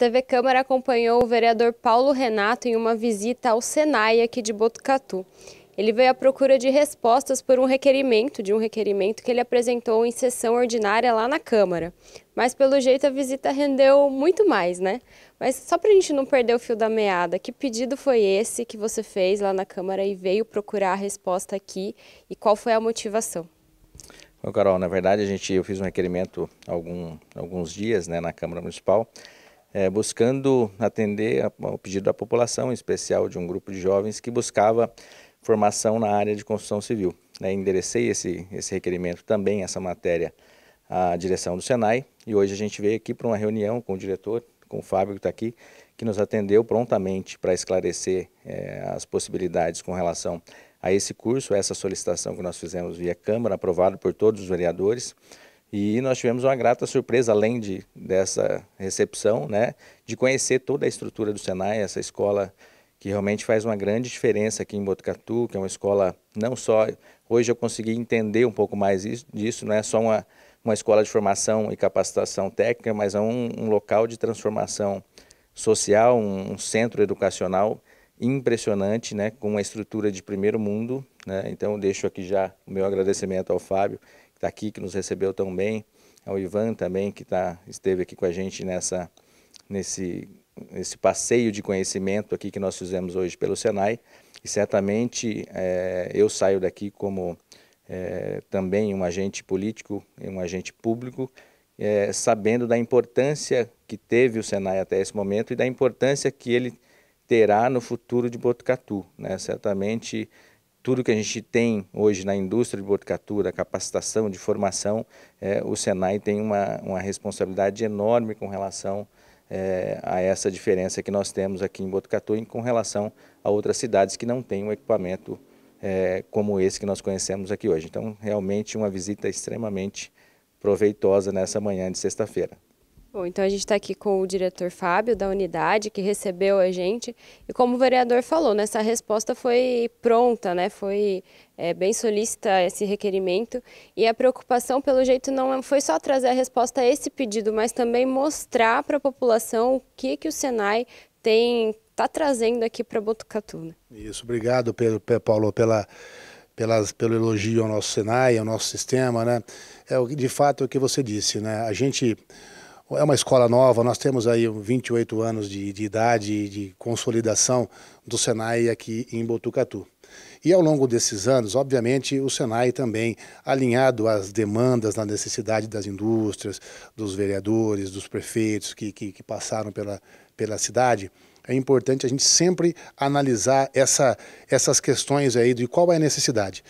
TV Câmara acompanhou o vereador Paulo Renato em uma visita ao Senai aqui de Botucatu. Ele veio à procura de respostas por um requerimento, de um requerimento que ele apresentou em sessão ordinária lá na Câmara. Mas pelo jeito a visita rendeu muito mais, né? Mas só para a gente não perder o fio da meada, que pedido foi esse que você fez lá na Câmara e veio procurar a resposta aqui e qual foi a motivação? Bom, Carol, na verdade a gente, eu fiz um requerimento algum, alguns dias né, na Câmara Municipal é, buscando atender ao pedido da população, em especial de um grupo de jovens que buscava formação na área de construção civil. Né, enderecei esse, esse requerimento também, essa matéria, à direção do Senai, e hoje a gente veio aqui para uma reunião com o diretor, com o Fábio que está aqui, que nos atendeu prontamente para esclarecer é, as possibilidades com relação a esse curso, a essa solicitação que nós fizemos via Câmara, aprovado por todos os vereadores, e nós tivemos uma grata surpresa, além de, dessa recepção, né, de conhecer toda a estrutura do Senai, essa escola que realmente faz uma grande diferença aqui em Botucatu, que é uma escola não só... Hoje eu consegui entender um pouco mais isso, disso, não é só uma, uma escola de formação e capacitação técnica, mas é um, um local de transformação social, um, um, centro educacional impressionante, né, com uma estrutura de primeiro mundo. Né? Então deixo aqui já o meu agradecimento ao Fábio está aqui, que nos recebeu tão bem, ao Ivan também, que tá, esteve aqui com a gente nessa, nesse, nesse passeio de conhecimento aqui que nós fizemos hoje pelo Senai. E certamente é, eu saio daqui como é, também um agente político, um agente público, é, sabendo da importância que teve o Senai até esse momento e da importância que ele terá no futuro de Botucatu. Né? Certamente tudo que a gente tem hoje na indústria de horticultura, capacitação, de formação, é, o Senai tem uma, uma responsabilidade enorme com relação é, a essa diferença que nós temos aqui em Botucatu e com relação a outras cidades que não têm um equipamento é, como esse que nós conhecemos aqui hoje. Então, realmente uma visita extremamente proveitosa nessa manhã de sexta-feira. Bom, então a gente está aqui com o diretor Fábio da unidade que recebeu a gente e como o vereador falou, nessa né, resposta foi pronta, né? Foi é, bem solícita esse requerimento e a preocupação, pelo jeito, não é, foi só trazer a resposta a esse pedido, mas também mostrar para a população o que que o Senai tem está trazendo aqui para Botucatu. Né? Isso, obrigado pelo Paulo pela pelas, pelo elogio ao nosso Senai, ao nosso sistema, né? É de fato é o que você disse, né? A gente é uma escola nova, nós temos aí 28 anos de, de idade de consolidação do Senai aqui em Botucatu. E ao longo desses anos, obviamente, o Senai também, alinhado às demandas, na necessidade das indústrias, dos vereadores, dos prefeitos que, que, que passaram pela, pela cidade, é importante a gente sempre analisar essa, essas questões aí de qual é a necessidade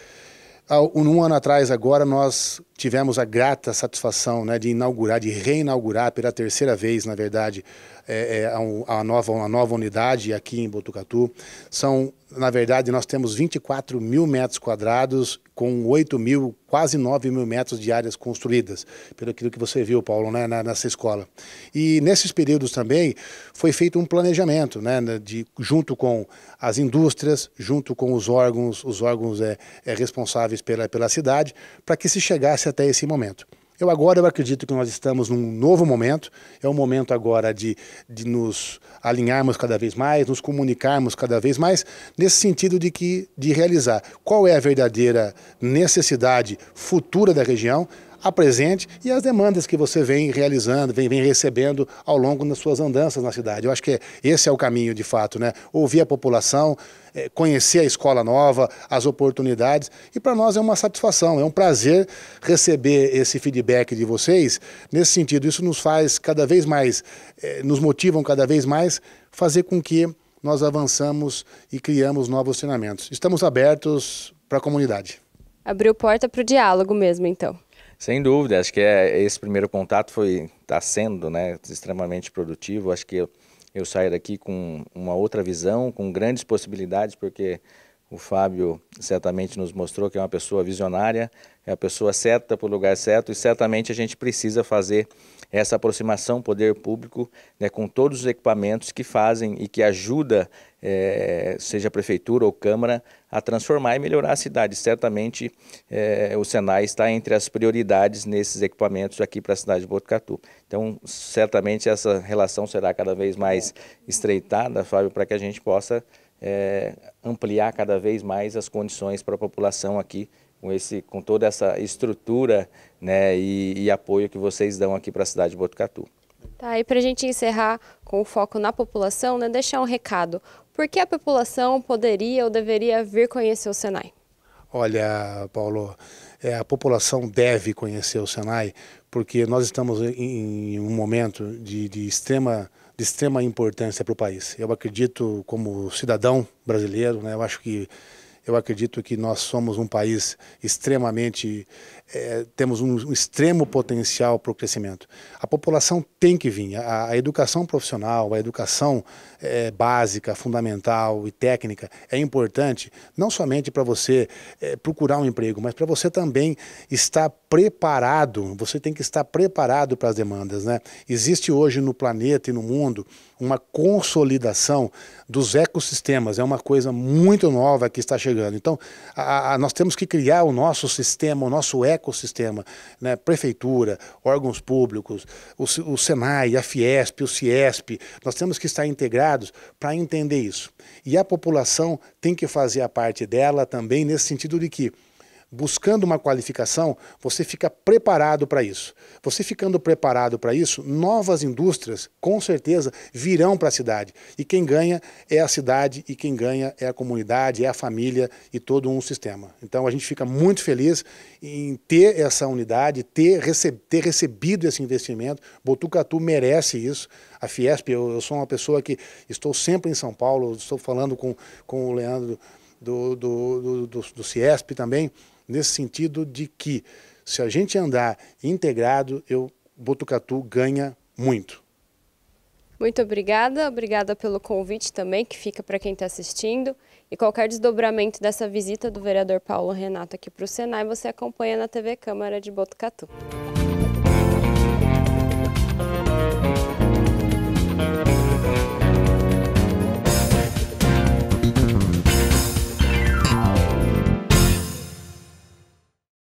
um ano atrás, agora, nós tivemos a grata satisfação né, de inaugurar, de reinaugurar pela terceira vez, na verdade, é, é, a, a, nova, a nova unidade aqui em Botucatu. São na verdade, nós temos 24 mil metros quadrados com 8 mil, quase 9 mil metros de áreas construídas, pelo aquilo que você viu, Paulo, né, nessa escola. E nesses períodos também foi feito um planejamento, né, né, de, junto com as indústrias, junto com os órgãos, os órgãos é, é responsáveis pela, pela cidade, para que se chegasse até esse momento. Eu agora eu acredito que nós estamos num novo momento, é o um momento agora de, de nos alinharmos cada vez mais, nos comunicarmos cada vez mais, nesse sentido de que de realizar qual é a verdadeira necessidade futura da região, apresente e as demandas que você vem realizando, vem, vem recebendo ao longo das suas andanças na cidade. Eu acho que é, esse é o caminho, de fato, né? Ouvir a população, é, conhecer a escola nova, as oportunidades. E para nós é uma satisfação, é um prazer receber esse feedback de vocês. Nesse sentido, isso nos faz cada vez mais, é, nos motivam cada vez mais fazer com que nós avançamos e criamos novos treinamentos. Estamos abertos para a comunidade. Abriu porta para o diálogo mesmo, então. Sem dúvida, acho que é, esse primeiro contato foi está sendo, né, extremamente produtivo. Acho que eu, eu saio daqui com uma outra visão, com grandes possibilidades, porque o Fábio certamente nos mostrou que é uma pessoa visionária, é a pessoa certa para o lugar certo e certamente a gente precisa fazer essa aproximação poder público né, com todos os equipamentos que fazem e que ajuda, é, seja prefeitura ou câmara, a transformar e melhorar a cidade. Certamente é, o Senai está entre as prioridades nesses equipamentos aqui para a cidade de Botucatu. Então, certamente essa relação será cada vez mais estreitada, Fábio, para que a gente possa é, ampliar cada vez mais as condições para a população aqui com, esse, com toda essa estrutura né, e, e apoio que vocês dão aqui para a cidade de Botucatu. Tá, e para a gente encerrar com o foco na população, né, deixar um recado. Por que a população poderia ou deveria vir conhecer o Senai? Olha, Paulo, é, a população deve conhecer o Senai, porque nós estamos em, em um momento de, de extrema de extrema importância para o país. Eu acredito, como cidadão brasileiro, né, eu acho que eu acredito que nós somos um país extremamente é, temos um, um extremo potencial para o crescimento. A população tem que vir. A, a educação profissional, a educação é, básica, fundamental e técnica é importante não somente para você é, procurar um emprego, mas para você também estar preparado, você tem que estar preparado para as demandas. Né? Existe hoje no planeta e no mundo uma consolidação dos ecossistemas, é uma coisa muito nova que está chegando. Então, a, a, nós temos que criar o nosso sistema, o nosso ecossistema, né? prefeitura, órgãos públicos, o, o Senai, a Fiesp, o Ciesp, nós temos que estar integrados para entender isso. E a população tem que fazer a parte dela também nesse sentido de que buscando uma qualificação, você fica preparado para isso. Você ficando preparado para isso, novas indústrias com certeza virão para a cidade. E quem ganha é a cidade, e quem ganha é a comunidade, é a família e todo um sistema. Então a gente fica muito feliz em ter essa unidade, ter, receb ter recebido esse investimento. Botucatu merece isso. A Fiesp, eu, eu sou uma pessoa que estou sempre em São Paulo, estou falando com, com o Leandro do, do, do, do, do CIESP também, nesse sentido de que se a gente andar integrado, eu Botucatu ganha muito. Muito obrigada, obrigada pelo convite também, que fica para quem está assistindo. E qualquer desdobramento dessa visita do vereador Paulo Renato aqui para o Senai, você acompanha na TV Câmara de Botucatu.